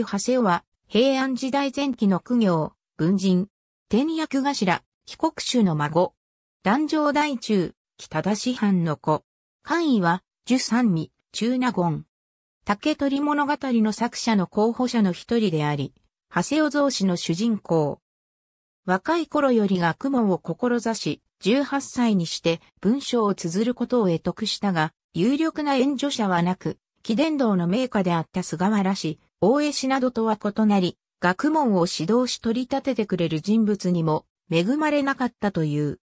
木長谷は、平安時代前期の苦行、文人、天役頭、帰国主の孫。壇上大中、北田師範の子。官位は、十三味、中納言。竹取物語の作者の候補者の一人であり、長谷尾造氏の主人公。若い頃より学問を志し、18歳にして文章を綴ることを得得したが、有力な援助者はなく、貴殿堂の名家であった菅原氏、大江氏などとは異なり、学問を指導し取り立ててくれる人物にも恵まれなかったという。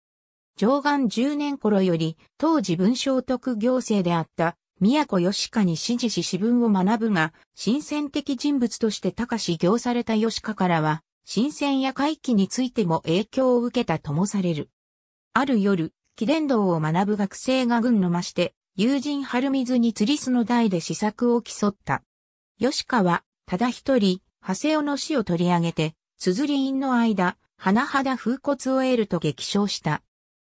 上岸10年頃より、当時文章特行政であった、宮古義家に指示し私文を学ぶが、新鮮的人物として高し行された義家からは、新鮮や回帰についても影響を受けたともされる。ある夜、貴殿道を学ぶ学生が群のまして、友人春水に釣り巣の台で試作を競った。吉川、ただ一人、長谷尾の死を取り上げて、綴り院の間、花肌風骨を得ると激賞した。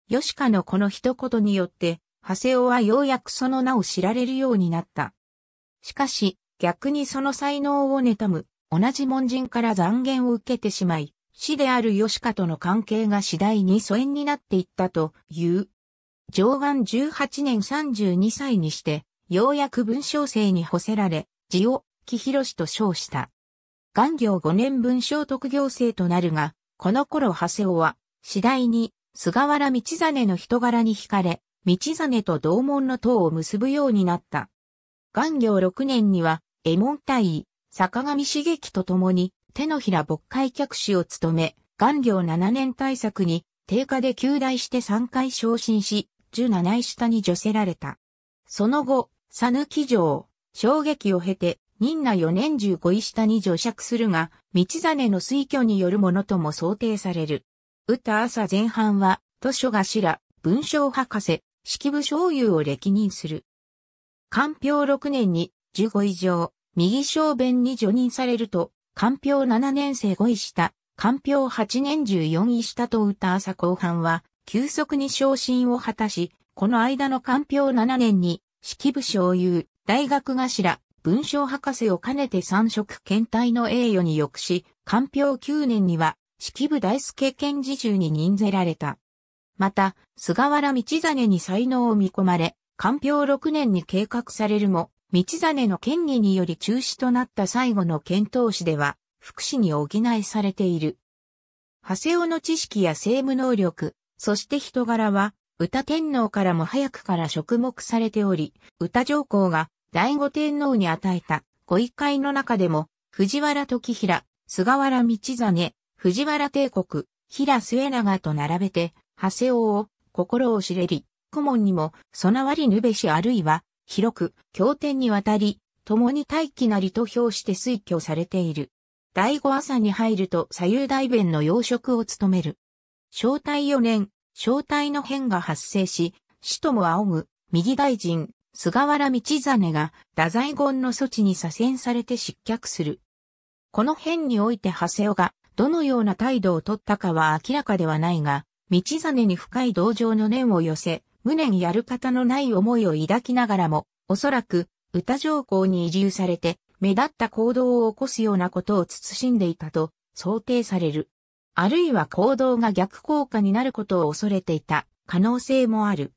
吉川のこの一言によって、長谷尾はようやくその名を知られるようになった。しかし、逆にその才能を妬む、同じ門人から残言を受けてしまい、死である吉川との関係が次第に疎遠になっていったという。上岸18年32歳にして、ようやく文章生に干せられ、字を木博と称した。元業5年分小徳行政となるが、この頃長谷尾は、次第に、菅原道真の人柄に惹かれ、道真と同門の塔を結ぶようになった。元業6年には、江門大尉、坂上茂樹と共に、手のひら牧会客士を務め、元業7年対策に、定価で旧大して3回昇進し、17位下に除せられた。その後、佐抜城、衝撃を経て、任那4年15位下に除釈するが、道真の推挙によるものとも想定される。歌朝前半は、図書頭、文章博士、式部醤遊を歴任する。官票6年に15以上、右小弁に除任されると、官票7年生5位下、官票8年14位下と歌朝後半は、急速に昇進を果たし、この間の官票7年に、式部醤遊、大学頭、文章博士を兼ねて三色検体の栄誉に抑し、官票9年には、式部大輔検事中に任ぜられた。また、菅原道真に才能を見込まれ、官票6年に計画されるも、道真の権利により中止となった最後の検討士では、福祉に補いされている。長谷尾の知識や政務能力、そして人柄は、歌天皇からも早くから職目されており、歌上皇が醍醐天皇に与えたご一会の中でも、藤原時平、菅原道真、藤原帝国、平末長と並べて、長谷王を心を知れり、顧問にも備わりぬべしあるいは、広く、経典にわたり、共に大気なりと評して推挙されている。第五朝に入ると左右大弁の養殖を務める。正体四年、正体の変が発生し、使徒も仰ぐ、右大臣、菅原道真が太宰権の措置に左遷されて失脚する。この辺において長谷尾がどのような態度をとったかは明らかではないが、道真に深い同情の念を寄せ、無念やる方のない思いを抱きながらも、おそらく、歌上皇に移住されて、目立った行動を起こすようなことを慎んでいたと想定される。あるいは行動が逆効果になることを恐れていた可能性もある。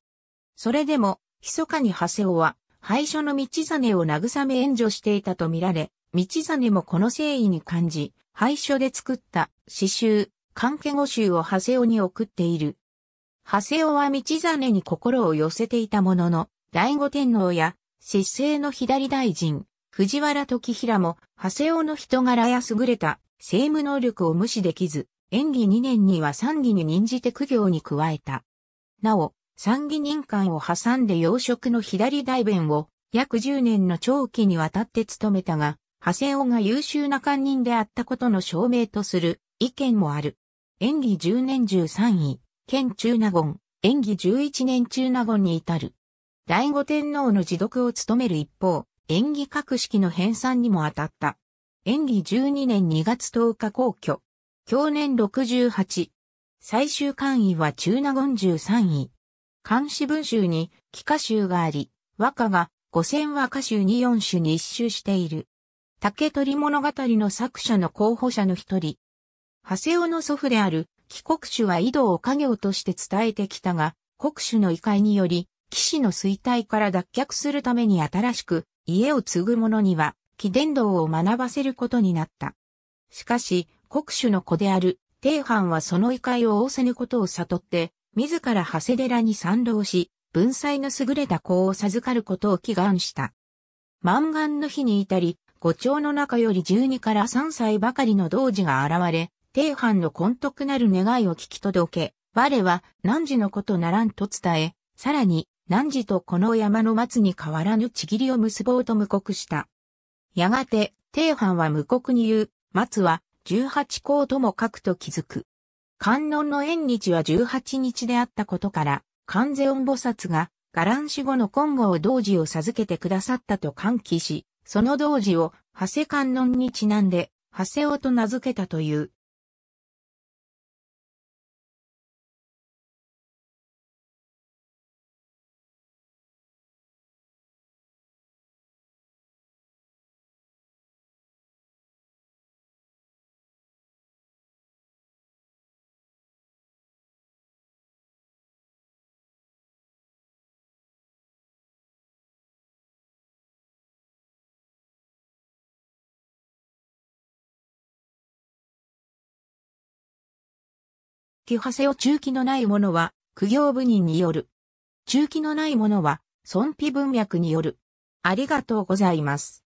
それでも、密かに長谷尾は、廃所の道真を慰め援助していたとみられ、道真もこの誠意に感じ、廃所で作った詩集、関係語集を長谷尾に送っている。長谷尾は道真に心を寄せていたものの、醍醐天皇や、失政の左大臣、藤原時平も、長谷尾の人柄や優れた政務能力を無視できず、演技2年には参議に任じて苦行に加えた。なお、参議人間を挟んで要職の左大弁を約10年の長期にわたって務めたが、長生尾が優秀な官人であったことの証明とする意見もある。演技10年中3位、県中納言、演技11年中納言に至る。醍醐天皇の持読を務める一方、演技格式の編纂にも当たった。演技12年2月10日皇居。去年68。最終官位は中納言13位。漢詩文集に幾歌集があり、和歌が五千和歌集に四種に一種している。竹取物語の作者の候補者の一人。長谷尾の祖父である帰国主は井戸を家業として伝えてきたが、国主の異界により、騎士の衰退から脱却するために新しく家を継ぐ者には、貴伝道を学ばせることになった。しかし、国主の子である、帝藩はその異界を仰せぬことを悟って、自ら長谷寺に賛同し、文才の優れた子を授かることを祈願した。満願の日に至り、五朝の中より十二から三歳ばかりの童子が現れ、定藩の根徳なる願いを聞き届け、我は何時のことならんと伝え、さらに何時とこの山の松に変わらぬちぎりを結ぼうと無告した。やがて、定藩は無告に言う、松は十八校とも書くと気づく。観音の縁日は18日であったことから、観世音菩薩が、伽藍死後の金剛道寺を授けてくださったと歓喜し、その道寺を、長谷観音にちなんで、長谷尾と名付けたという気派せを中期のないものは、苦行部人による。中期のないものは、損費文脈による。ありがとうございます。